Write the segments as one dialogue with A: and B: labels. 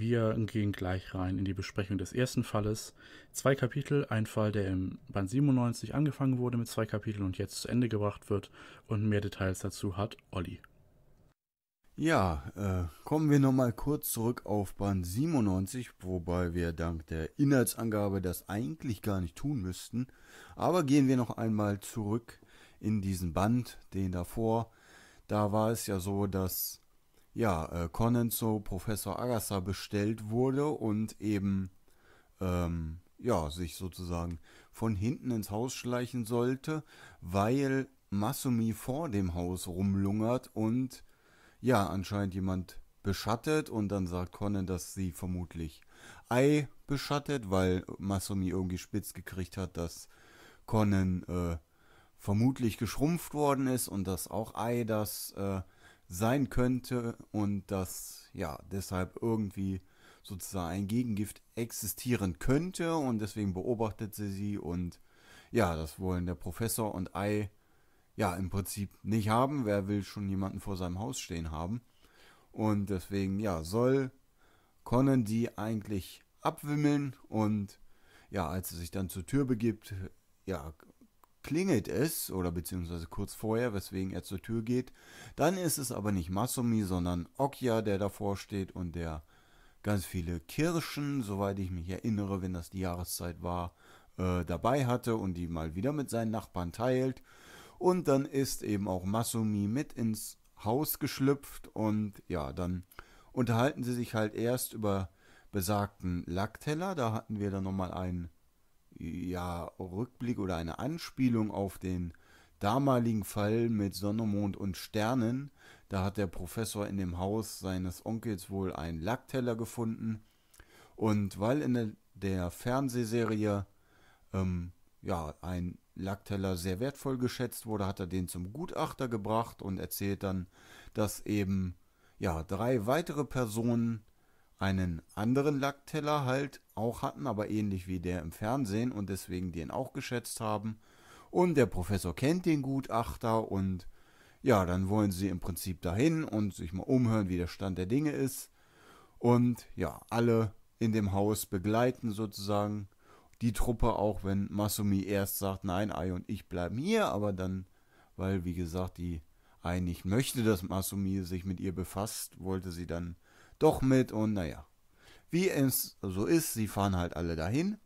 A: Wir gehen gleich rein in die Besprechung des ersten Falles. Zwei Kapitel, ein Fall, der im Band 97 angefangen wurde mit zwei Kapiteln und jetzt zu Ende gebracht wird. Und mehr Details dazu hat Olli.
B: Ja, äh, kommen wir nochmal kurz zurück auf Band 97, wobei wir dank der Inhaltsangabe das eigentlich gar nicht tun müssten. Aber gehen wir noch einmal zurück in diesen Band, den davor. Da war es ja so, dass ja, äh, zu Professor Agassa bestellt wurde und eben ähm, ja, sich sozusagen von hinten ins Haus schleichen sollte, weil Masumi vor dem Haus rumlungert und ja, anscheinend jemand beschattet und dann sagt Conan, dass sie vermutlich Ei beschattet, weil Masumi irgendwie spitz gekriegt hat, dass Conan äh, vermutlich geschrumpft worden ist und dass auch Ei das äh, sein könnte und dass ja deshalb irgendwie sozusagen ein Gegengift existieren könnte und deswegen beobachtet sie sie und ja, das wollen der Professor und Ei ja im Prinzip nicht haben. Wer will schon jemanden vor seinem Haus stehen haben? Und deswegen ja, soll Conan die eigentlich abwimmeln und ja, als sie sich dann zur Tür begibt, ja, klingelt es oder beziehungsweise kurz vorher, weswegen er zur Tür geht. Dann ist es aber nicht Masumi, sondern Okja, der davor steht und der ganz viele Kirschen, soweit ich mich erinnere, wenn das die Jahreszeit war, äh, dabei hatte und die mal wieder mit seinen Nachbarn teilt. Und dann ist eben auch Masumi mit ins Haus geschlüpft und ja, dann unterhalten sie sich halt erst über besagten Lackteller. Da hatten wir dann nochmal einen ja, Rückblick oder eine Anspielung auf den damaligen Fall mit Sonne, Mond und Sternen. Da hat der Professor in dem Haus seines Onkels wohl einen Lackteller gefunden. Und weil in der Fernsehserie ähm, ja, ein Lackteller sehr wertvoll geschätzt wurde, hat er den zum Gutachter gebracht und erzählt dann, dass eben ja, drei weitere Personen einen anderen Lackteller halt auch hatten, aber ähnlich wie der im Fernsehen und deswegen den auch geschätzt haben. Und der Professor kennt den Gutachter und ja, dann wollen sie im Prinzip dahin und sich mal umhören, wie der Stand der Dinge ist. Und ja, alle in dem Haus begleiten sozusagen die Truppe, auch wenn Masumi erst sagt, nein, Ai und ich bleiben hier, aber dann, weil wie gesagt, die Ai nicht möchte, dass Masumi sich mit ihr befasst, wollte sie dann doch mit und naja. Wie es so ist, sie fahren halt alle dahin.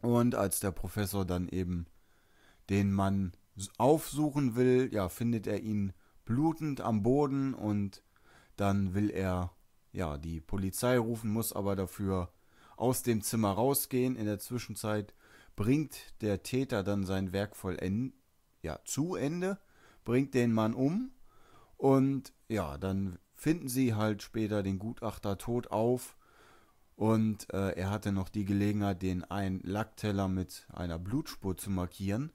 B: Und als der Professor dann eben den Mann aufsuchen will, ja, findet er ihn blutend am Boden und dann will er ja die Polizei rufen, muss aber dafür aus dem Zimmer rausgehen. In der Zwischenzeit bringt der Täter dann sein Werk voll ja, zu Ende, bringt den Mann um und ja, dann finden sie halt später den Gutachter tot auf. Und äh, er hatte noch die Gelegenheit, den einen Lackteller mit einer Blutspur zu markieren.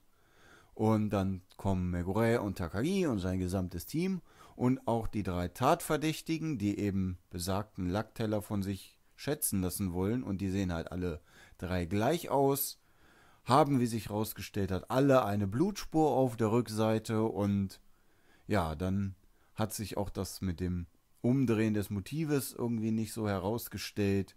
B: Und dann kommen Megure und Takagi und sein gesamtes Team und auch die drei Tatverdächtigen, die eben besagten Lackteller von sich schätzen lassen wollen. Und die sehen halt alle drei gleich aus. Haben, wie sich herausgestellt hat, alle eine Blutspur auf der Rückseite. Und ja, dann hat sich auch das mit dem Umdrehen des Motives irgendwie nicht so herausgestellt.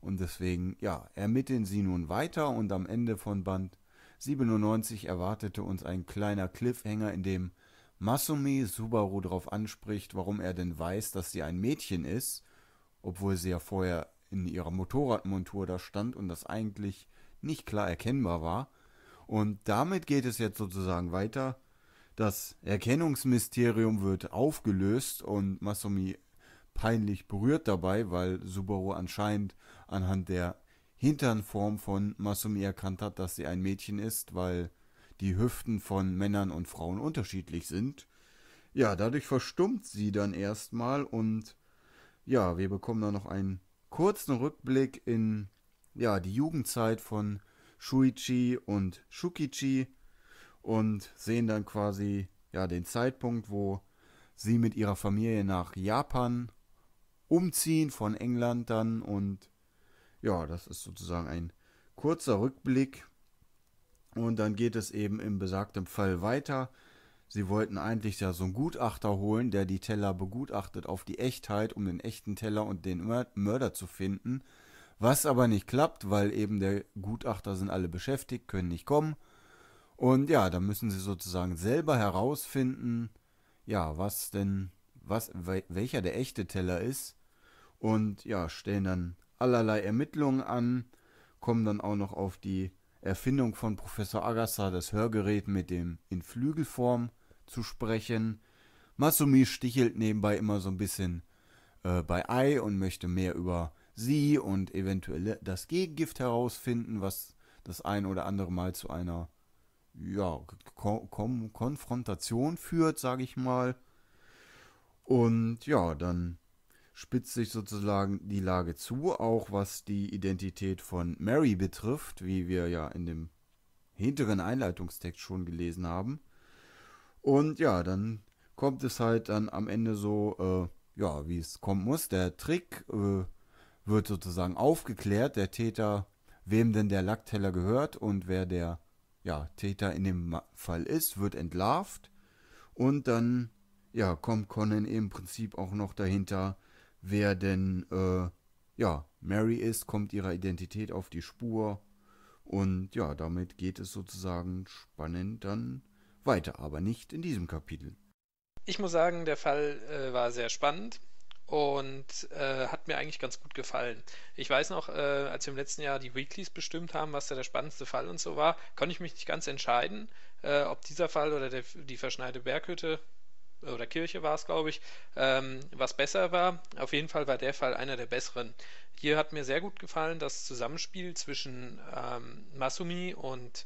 B: Und deswegen, ja, ermitteln sie nun weiter und am Ende von Band 97 erwartete uns ein kleiner Cliffhanger, in dem Masumi Subaru darauf anspricht, warum er denn weiß, dass sie ein Mädchen ist, obwohl sie ja vorher in ihrer Motorradmontur da stand und das eigentlich nicht klar erkennbar war. Und damit geht es jetzt sozusagen weiter. Das Erkennungsmysterium wird aufgelöst und Masumi peinlich berührt dabei, weil Subaru anscheinend anhand der Hinternform von Masumi erkannt hat, dass sie ein Mädchen ist, weil die Hüften von Männern und Frauen unterschiedlich sind. Ja, dadurch verstummt sie dann erstmal und ja, wir bekommen dann noch einen kurzen Rückblick in ja, die Jugendzeit von Shuichi und Shukichi und sehen dann quasi ja den Zeitpunkt, wo sie mit ihrer Familie nach Japan umziehen von England dann und ja, das ist sozusagen ein kurzer Rückblick und dann geht es eben im besagten Fall weiter. Sie wollten eigentlich ja so einen Gutachter holen, der die Teller begutachtet auf die Echtheit, um den echten Teller und den Mörder zu finden. Was aber nicht klappt, weil eben der Gutachter sind alle beschäftigt, können nicht kommen. Und ja, da müssen sie sozusagen selber herausfinden, ja, was denn, was, welcher der echte Teller ist. Und ja, stellen dann allerlei Ermittlungen an, kommen dann auch noch auf die Erfindung von Professor Agassa, das Hörgerät mit dem in Flügelform zu sprechen. Masumi stichelt nebenbei immer so ein bisschen äh, bei Ei und möchte mehr über sie und eventuell das Gegengift herausfinden, was das ein oder andere Mal zu einer ja, Konfrontation führt, sage ich mal. Und ja, dann spitzt sich sozusagen die Lage zu, auch was die Identität von Mary betrifft, wie wir ja in dem hinteren Einleitungstext schon gelesen haben. Und ja, dann kommt es halt dann am Ende so, äh, ja, wie es kommen muss. Der Trick äh, wird sozusagen aufgeklärt, der Täter, wem denn der Lackteller gehört und wer der ja, Täter in dem Fall ist, wird entlarvt und dann ja, kommt Conan im Prinzip auch noch dahinter, wer denn äh, ja, Mary ist, kommt ihrer Identität auf die Spur und ja, damit geht es sozusagen spannend dann weiter, aber nicht in diesem Kapitel.
C: Ich muss sagen, der Fall äh, war sehr spannend und äh, hat mir eigentlich ganz gut gefallen. Ich weiß noch, äh, als wir im letzten Jahr die Weeklies bestimmt haben, was da der spannendste Fall und so war, konnte ich mich nicht ganz entscheiden, äh, ob dieser Fall oder der, die verschneite Berghütte oder Kirche war es, glaube ich, ähm, was besser war. Auf jeden Fall war der Fall einer der besseren. Hier hat mir sehr gut gefallen das Zusammenspiel zwischen ähm, Masumi und äh,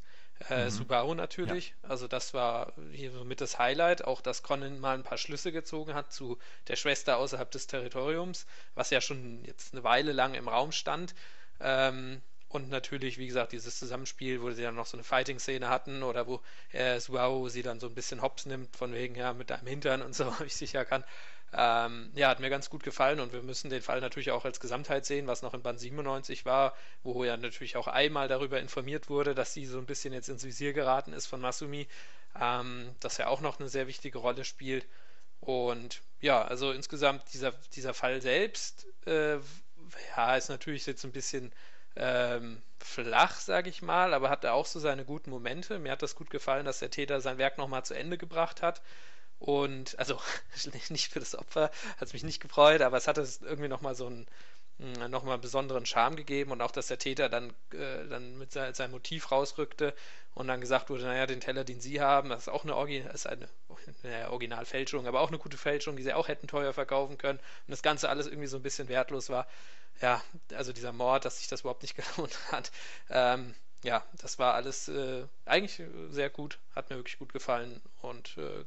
C: äh, mhm. Subaru natürlich. Ja. Also das war hier mit das Highlight, auch dass Conan mal ein paar Schlüsse gezogen hat zu der Schwester außerhalb des Territoriums, was ja schon jetzt eine Weile lang im Raum stand. Ähm, und natürlich, wie gesagt, dieses Zusammenspiel, wo sie dann noch so eine Fighting-Szene hatten oder wo äh, Subaru sie dann so ein bisschen hops nimmt, von wegen, ja, mit deinem Hintern und so, ob ich sicher kann. Ähm, ja, hat mir ganz gut gefallen und wir müssen den Fall natürlich auch als Gesamtheit sehen, was noch in Band 97 war, wo ja natürlich auch einmal darüber informiert wurde, dass sie so ein bisschen jetzt ins Visier geraten ist von Masumi, ähm, dass er auch noch eine sehr wichtige Rolle spielt. Und ja, also insgesamt dieser, dieser Fall selbst äh, ja, ist natürlich jetzt ein bisschen ähm, flach, sage ich mal, aber hat er auch so seine guten Momente. Mir hat das gut gefallen, dass der Täter sein Werk nochmal zu Ende gebracht hat. Und also nicht für das Opfer, hat es mich nicht gefreut, aber es hat es irgendwie nochmal so einen hm, nochmal einen besonderen Charme gegeben und auch, dass der Täter dann, äh, dann mit sein, seinem Motiv rausrückte und dann gesagt wurde, naja, den Teller, den sie haben, das ist auch eine, Orgi ist eine naja, Originalfälschung, aber auch eine gute Fälschung, die sie auch hätten teuer verkaufen können und das Ganze alles irgendwie so ein bisschen wertlos war. Ja, also dieser Mord, dass sich das überhaupt nicht gelohnt hat. Ähm, ja, das war alles äh, eigentlich sehr gut, hat mir wirklich gut gefallen und äh,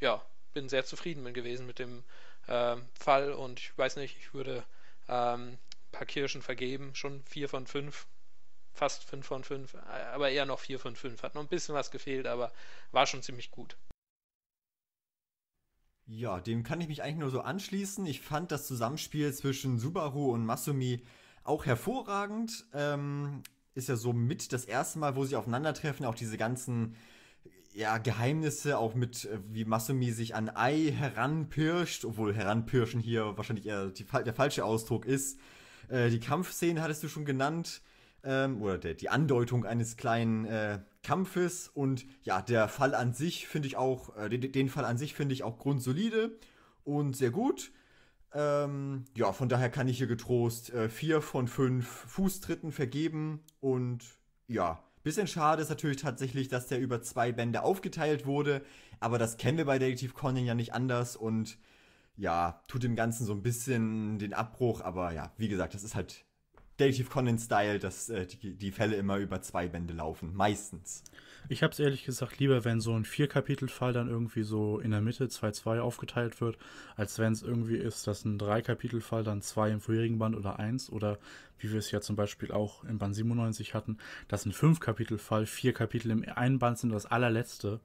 C: ja, bin sehr zufrieden mit gewesen mit dem äh, Fall und ich weiß nicht, ich würde ähm, ein paar Kirschen vergeben, schon 4 von 5, fast 5 von 5, äh, aber eher noch 4 von 5. Hat noch ein bisschen was gefehlt, aber war schon ziemlich gut.
D: Ja, dem kann ich mich eigentlich nur so anschließen. Ich fand das Zusammenspiel zwischen Subaru und Masumi auch hervorragend. Ähm, ist ja so mit das erste Mal, wo sie aufeinandertreffen, auch diese ganzen ja, Geheimnisse, auch mit, äh, wie Masumi sich an Ei heranpirscht, obwohl heranpirschen hier wahrscheinlich eher die, der falsche Ausdruck ist. Äh, die Kampfszene hattest du schon genannt, ähm, oder der, die Andeutung eines kleinen äh, Kampfes und ja, der Fall an sich finde ich auch, äh, den, den, Fall an sich finde ich auch grundsolide und sehr gut. Ähm, ja, von daher kann ich hier getrost äh, vier von fünf Fußtritten vergeben und ja, Bisschen schade ist natürlich tatsächlich, dass der über zwei Bände aufgeteilt wurde, aber das kennen wir bei Detective Conan ja nicht anders und ja, tut dem Ganzen so ein bisschen den Abbruch, aber ja, wie gesagt, das ist halt Detective Conan-Style, dass äh, die, die Fälle immer über zwei Bände laufen,
A: meistens. Ich habe es ehrlich gesagt lieber, wenn so ein Vier-Kapitel-Fall dann irgendwie so in der Mitte 2-2 aufgeteilt wird, als wenn es irgendwie ist, dass ein Drei-Kapitel-Fall dann zwei im vorherigen Band oder eins oder wie wir es ja zum Beispiel auch im Band 97 hatten, dass ein Fünf-Kapitel-Fall vier Kapitel im einen Band sind, das allerletzte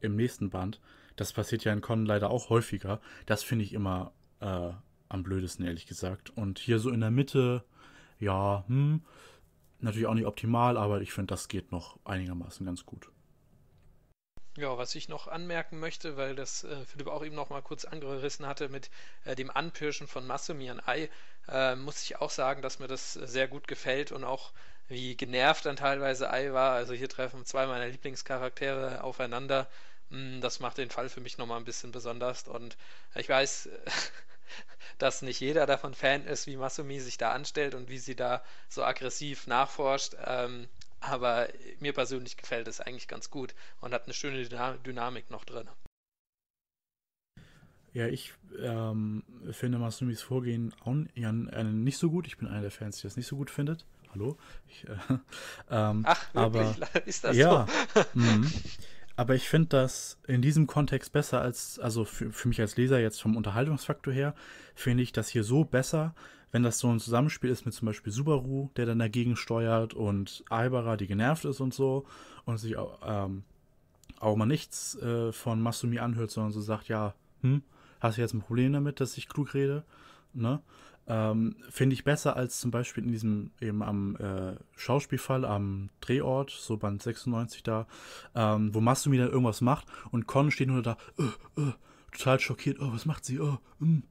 A: im nächsten Band. Das passiert ja in Conan leider auch häufiger. Das finde ich immer äh, am blödesten, ehrlich gesagt. Und hier so in der Mitte, ja, hm, Natürlich auch nicht optimal, aber ich finde, das geht noch einigermaßen ganz gut.
C: Ja, was ich noch anmerken möchte, weil das äh, Philipp auch eben noch mal kurz angerissen hatte mit äh, dem Anpirschen von Masse mir ein Ei, äh, muss ich auch sagen, dass mir das sehr gut gefällt und auch wie genervt dann teilweise Ei war. Also hier treffen zwei meiner Lieblingscharaktere aufeinander. Hm, das macht den Fall für mich noch mal ein bisschen besonders und äh, ich weiß, dass nicht jeder davon Fan ist, wie Masumi sich da anstellt und wie sie da so aggressiv nachforscht. Ähm, aber mir persönlich gefällt es eigentlich ganz gut und hat eine schöne Dynamik noch drin.
A: Ja, ich ähm, finde Masumis Vorgehen auch, ja, äh, nicht so gut. Ich bin einer der Fans, die das nicht so gut findet. Hallo? Ich, äh, ähm, Ach, wirklich? Aber, ist das ja, so? Mhm. Aber ich finde das in diesem Kontext besser als, also für, für mich als Leser jetzt vom Unterhaltungsfaktor her, finde ich das hier so besser, wenn das so ein Zusammenspiel ist mit zum Beispiel Subaru, der dann dagegen steuert und Albera, die genervt ist und so und sich auch, ähm, auch mal nichts äh, von Masumi anhört, sondern so sagt, ja, hm, hast du jetzt ein Problem damit, dass ich klug rede? Ne? Ähm, Finde ich besser als zum Beispiel in diesem eben am äh, Schauspielfall, am Drehort, so Band 96 da, ähm, wo Masumi dann irgendwas macht und Con steht nur da, äh, äh, total schockiert, oh, was macht sie? Oh, mh, mm,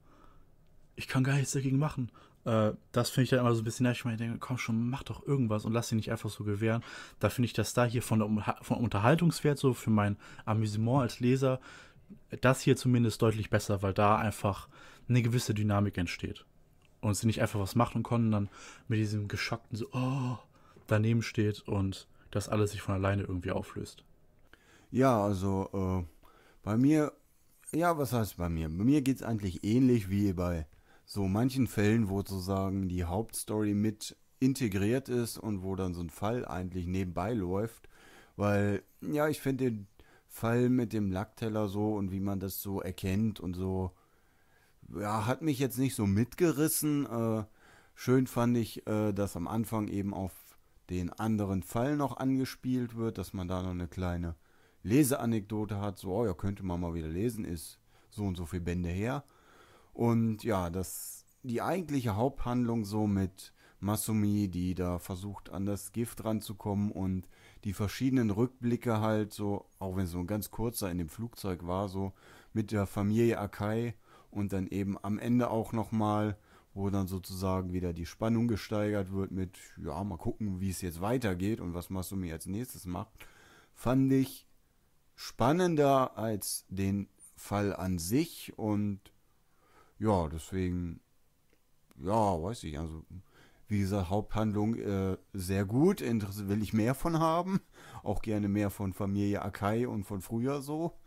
A: ich kann gar nichts dagegen machen. Äh, das finde ich dann immer so ein bisschen nervig, weil ich denke, komm schon, mach doch irgendwas und lass sie nicht einfach so gewähren. Da finde ich das da hier von, von Unterhaltungswert, so für mein Amüsement als Leser, das hier zumindest deutlich besser, weil da einfach eine gewisse Dynamik entsteht und sie nicht einfach was machen konnten, dann mit diesem geschockten so, oh, daneben steht und das alles sich von alleine irgendwie auflöst.
B: Ja, also äh, bei mir, ja, was heißt bei mir? Bei mir geht es eigentlich ähnlich wie bei so manchen Fällen, wo sozusagen die Hauptstory mit integriert ist und wo dann so ein Fall eigentlich nebenbei läuft, weil ja, ich finde den Fall mit dem Lackteller so und wie man das so erkennt und so ja, hat mich jetzt nicht so mitgerissen. Äh, schön fand ich, äh, dass am Anfang eben auf den anderen Fall noch angespielt wird, dass man da noch eine kleine Leseanekdote hat. So, oh ja, könnte man mal wieder lesen, ist so und so viele Bände her. Und ja, dass die eigentliche Haupthandlung so mit Masumi, die da versucht, an das Gift ranzukommen und die verschiedenen Rückblicke halt so, auch wenn es so ein ganz kurzer in dem Flugzeug war, so mit der Familie Akai und dann eben am Ende auch nochmal, wo dann sozusagen wieder die Spannung gesteigert wird mit, ja, mal gucken, wie es jetzt weitergeht und was machst du mir als nächstes macht, fand ich spannender als den Fall an sich und ja, deswegen, ja, weiß ich, also wie gesagt, Haupthandlung äh, sehr gut, Interesse will ich mehr von haben, auch gerne mehr von Familie Akai und von früher so.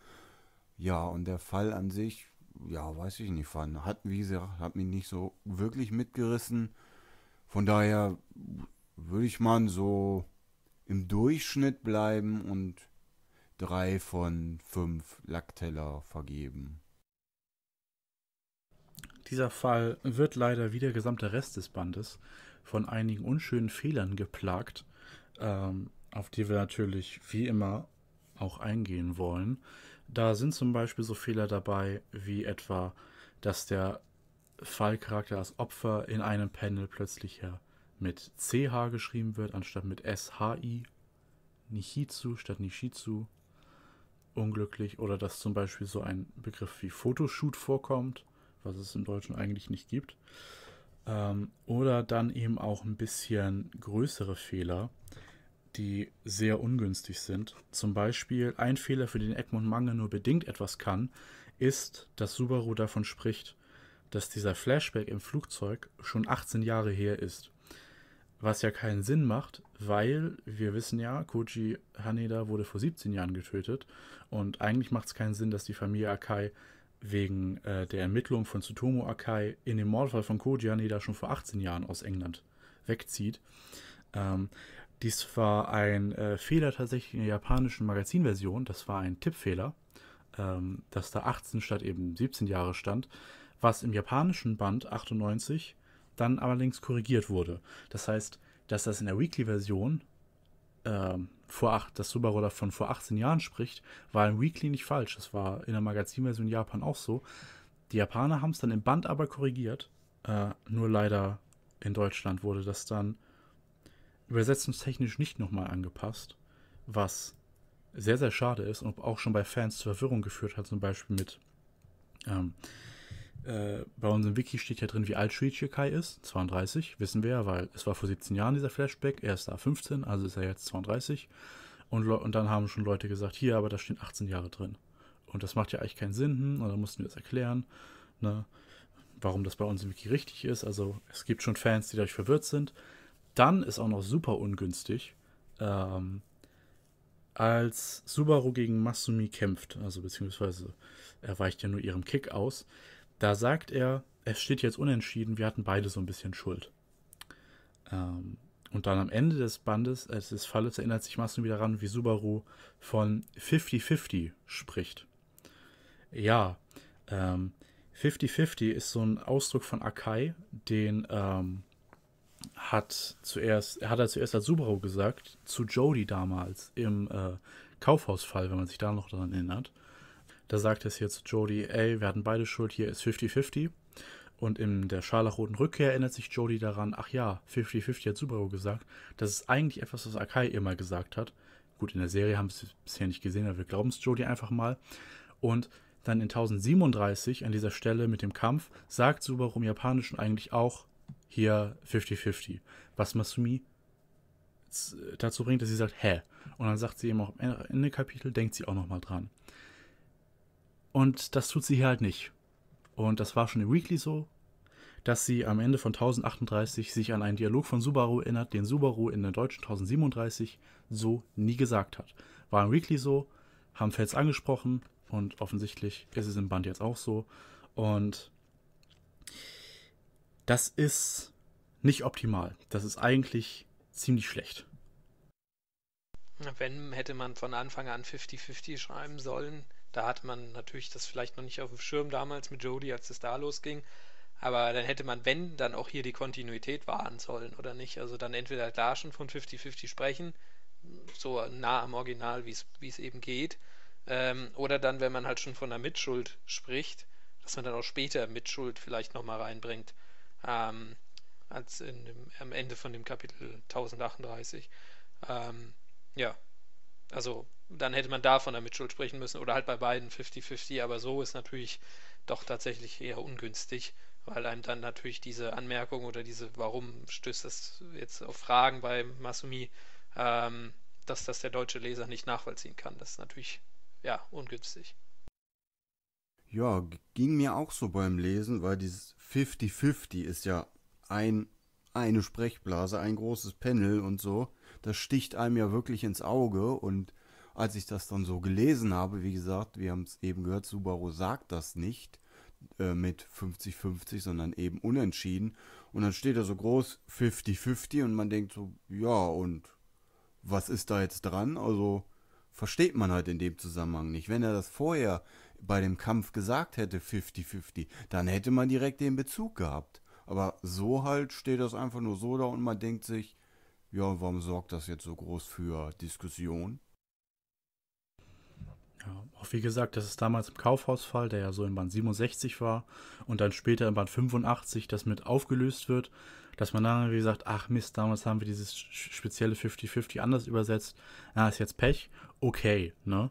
B: Ja, und der Fall an sich, ja, weiß ich nicht, fand. Hat, wie gesagt, hat mich nicht so wirklich mitgerissen. Von daher würde ich mal so im Durchschnitt bleiben und drei von fünf Lackteller vergeben.
A: Dieser Fall wird leider wie der gesamte Rest des Bandes von einigen unschönen Fehlern geplagt, ähm, auf die wir natürlich wie immer auch eingehen wollen. Da sind zum Beispiel so Fehler dabei, wie etwa, dass der Fallcharakter als Opfer in einem Panel plötzlich ja mit CH geschrieben wird, anstatt mit SHI. Nichizu statt Nishizu. Unglücklich. Oder dass zum Beispiel so ein Begriff wie Fotoshoot vorkommt, was es im Deutschen eigentlich nicht gibt. Ähm, oder dann eben auch ein bisschen größere Fehler, die sehr ungünstig sind. Zum Beispiel ein Fehler, für den Egmont Manga nur bedingt etwas kann, ist, dass Subaru davon spricht, dass dieser Flashback im Flugzeug schon 18 Jahre her ist. Was ja keinen Sinn macht, weil wir wissen ja, Koji Haneda wurde vor 17 Jahren getötet und eigentlich macht es keinen Sinn, dass die Familie Akai wegen äh, der Ermittlung von Tsutomu Akai in dem Mordfall von Koji Haneda schon vor 18 Jahren aus England wegzieht. Ähm, dies war ein äh, Fehler tatsächlich in der japanischen Magazinversion. Das war ein Tippfehler, ähm, dass da 18 statt eben 17 Jahre stand, was im japanischen Band 98 dann allerdings korrigiert wurde. Das heißt, dass das in der Weekly-Version äh, vor dass Subaru davon vor 18 Jahren spricht, war im Weekly nicht falsch. Das war in der Magazinversion Japan auch so. Die Japaner haben es dann im Band aber korrigiert. Äh, nur leider in Deutschland wurde das dann übersetzungstechnisch nicht nochmal angepasst, was sehr, sehr schade ist und auch schon bei Fans zur Verwirrung geführt hat, zum Beispiel mit ähm, äh, bei unserem Wiki steht ja drin, wie alt Shuichi Kai ist. 32, wissen wir ja, weil es war vor 17 Jahren dieser Flashback. Er ist da 15, also ist er jetzt 32. Und, und dann haben schon Leute gesagt, hier, aber da stehen 18 Jahre drin. Und das macht ja eigentlich keinen Sinn. Hm, und dann mussten wir das erklären, ne, warum das bei unserem Wiki richtig ist. Also es gibt schon Fans, die dadurch verwirrt sind dann ist auch noch super ungünstig, ähm, als Subaru gegen Masumi kämpft, also beziehungsweise er weicht ja nur ihrem Kick aus, da sagt er, es steht jetzt unentschieden, wir hatten beide so ein bisschen Schuld. Ähm, und dann am Ende des Bandes, äh, des Falles, erinnert sich Masumi daran, wie Subaru von 50-50 spricht. Ja, 50-50 ähm, ist so ein Ausdruck von Akai, den ähm, hat zuerst, hat er zuerst als Subaru gesagt, zu Jody damals im äh, Kaufhausfall, wenn man sich da noch daran erinnert. Da sagt es jetzt Jody, ey, wir hatten beide Schuld, hier ist 50-50. Und in der scharlachroten Rückkehr erinnert sich Jody daran, ach ja, 50-50 hat Subaru gesagt. Das ist eigentlich etwas, was Akai immer gesagt hat. Gut, in der Serie haben wir es bisher nicht gesehen, aber wir glauben es Jody einfach mal. Und dann in 1037 an dieser Stelle mit dem Kampf sagt Subaru im Japanischen eigentlich auch, hier 50-50. Was Masumi äh, dazu bringt, dass sie sagt, hä? Und dann sagt sie eben auch am Ende Kapitel, denkt sie auch nochmal dran. Und das tut sie hier halt nicht. Und das war schon im Weekly so, dass sie am Ende von 1038 sich an einen Dialog von Subaru erinnert, den Subaru in der deutschen 1037 so nie gesagt hat. War im Weekly so, haben Fels angesprochen und offensichtlich ist es im Band jetzt auch so. Und das ist nicht optimal. Das ist eigentlich ziemlich schlecht.
C: Wenn hätte man von Anfang an 50-50 schreiben sollen, da hat man natürlich das vielleicht noch nicht auf dem Schirm damals mit Jody, als es da losging. Aber dann hätte man, wenn, dann auch hier die Kontinuität wahren sollen, oder nicht? Also dann entweder da schon von 50-50 sprechen, so nah am Original, wie es eben geht. Ähm, oder dann, wenn man halt schon von der Mitschuld spricht, dass man dann auch später Mitschuld vielleicht nochmal reinbringt ähm, als dem, am Ende von dem Kapitel 1038. Ähm, ja, also dann hätte man da von der Mitschuld sprechen müssen oder halt bei beiden 50-50, aber so ist natürlich doch tatsächlich eher ungünstig, weil einem dann natürlich diese Anmerkung oder diese, warum stößt das jetzt auf Fragen bei Masumi, ähm, dass das der deutsche Leser nicht nachvollziehen kann. Das ist natürlich, ja, ungünstig.
B: Ja, ging mir auch so beim Lesen, weil dieses 50-50 ist ja ein, eine Sprechblase, ein großes Panel und so. Das sticht einem ja wirklich ins Auge. Und als ich das dann so gelesen habe, wie gesagt, wir haben es eben gehört, Subaru sagt das nicht äh, mit 50-50, sondern eben unentschieden. Und dann steht da so groß 50-50 und man denkt so, ja, und was ist da jetzt dran? Also versteht man halt in dem Zusammenhang nicht. Wenn er das vorher bei dem Kampf gesagt hätte 50-50, dann hätte man direkt den Bezug gehabt. Aber so halt steht das einfach nur so da und man denkt sich, ja, warum sorgt das jetzt so groß für Diskussion?
A: Ja, auch wie gesagt, das ist damals im Kaufhausfall, der ja so in Band 67 war und dann später in Band 85 das mit aufgelöst wird, dass man dann wie gesagt, ach Mist, damals haben wir dieses spezielle 50-50 anders übersetzt, Na, ist jetzt Pech, okay, ne,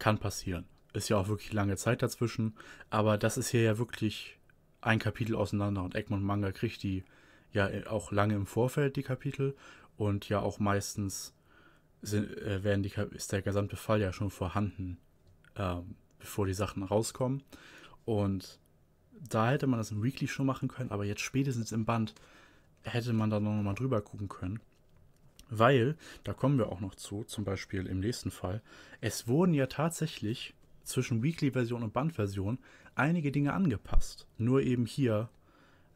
A: kann passieren ist ja auch wirklich lange Zeit dazwischen. Aber das ist hier ja wirklich ein Kapitel auseinander und Egmont Manga kriegt die ja äh, auch lange im Vorfeld, die Kapitel. Und ja auch meistens sind, äh, werden die, ist der gesamte Fall ja schon vorhanden, äh, bevor die Sachen rauskommen. Und da hätte man das im Weekly schon machen können, aber jetzt spätestens im Band hätte man da noch mal drüber gucken können. Weil, da kommen wir auch noch zu, zum Beispiel im nächsten Fall, es wurden ja tatsächlich zwischen Weekly-Version und Band-Version einige Dinge angepasst. Nur eben hier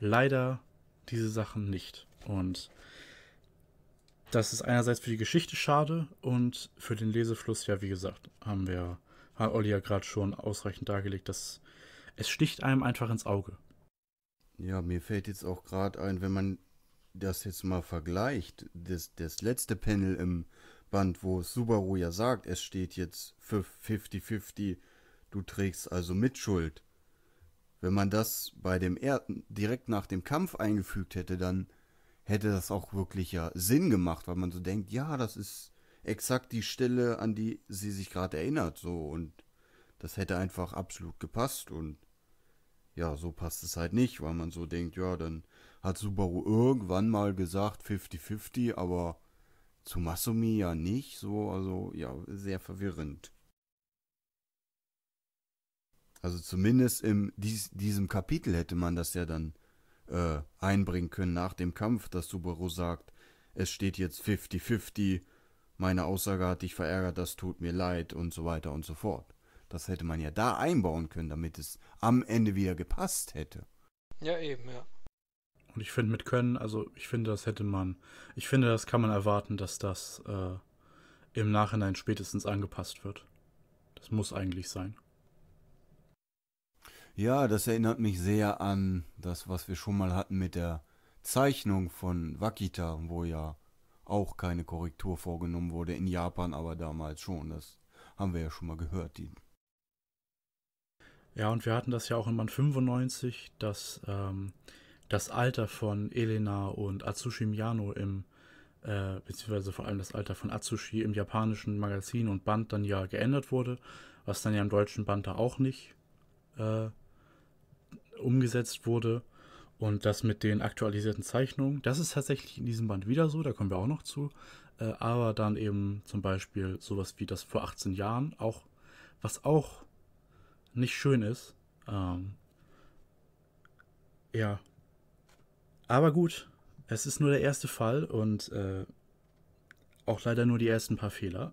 A: leider diese Sachen nicht. Und das ist einerseits für die Geschichte schade und für den Lesefluss, ja, wie gesagt, haben wir, hat Olli ja gerade schon ausreichend dargelegt, dass es sticht einem einfach ins Auge. Ja, mir fällt jetzt auch gerade ein, wenn man
B: das jetzt mal vergleicht, das, das letzte Panel im Band, wo Subaru ja sagt, es steht jetzt für 50-50, du trägst also Mitschuld. Wenn man das bei dem er direkt nach dem Kampf eingefügt hätte, dann hätte das auch wirklich ja Sinn gemacht, weil man so denkt, ja, das ist exakt die Stelle, an die sie sich gerade erinnert, so und das hätte einfach absolut gepasst und ja, so passt es halt nicht, weil man so denkt, ja, dann hat Subaru irgendwann mal gesagt 50-50, aber zu Masumi ja nicht, so, also ja, sehr verwirrend. Also zumindest in dies, diesem Kapitel hätte man das ja dann äh, einbringen können nach dem Kampf, dass Subaru sagt, es steht jetzt 50-50, meine Aussage hat dich verärgert, das tut mir leid und so weiter und so fort. Das hätte man ja da einbauen können, damit es
A: am Ende wieder gepasst hätte.
C: Ja, eben, ja.
A: Und ich finde mit Können, also ich finde, das hätte man, ich finde, das kann man erwarten, dass das äh, im Nachhinein spätestens angepasst wird. Das muss eigentlich sein.
B: Ja, das erinnert mich sehr an das, was wir schon mal hatten mit der Zeichnung von Wakita, wo ja auch keine Korrektur vorgenommen wurde, in Japan aber
A: damals schon. Das haben wir ja schon mal gehört. ja, und wir hatten das ja auch in Mann 95, dass ähm, das Alter von Elena und Atsushi Miyano im, äh, beziehungsweise vor allem das Alter von Atsushi im japanischen Magazin und Band dann ja geändert wurde, was dann ja im deutschen Band da auch nicht äh, umgesetzt wurde. Und das mit den aktualisierten Zeichnungen, das ist tatsächlich in diesem Band wieder so, da kommen wir auch noch zu. Äh, aber dann eben zum Beispiel sowas wie das vor 18 Jahren, auch, was auch nicht schön ist. Ähm, ja, aber gut, es ist nur der erste Fall und äh, auch leider nur die ersten paar Fehler.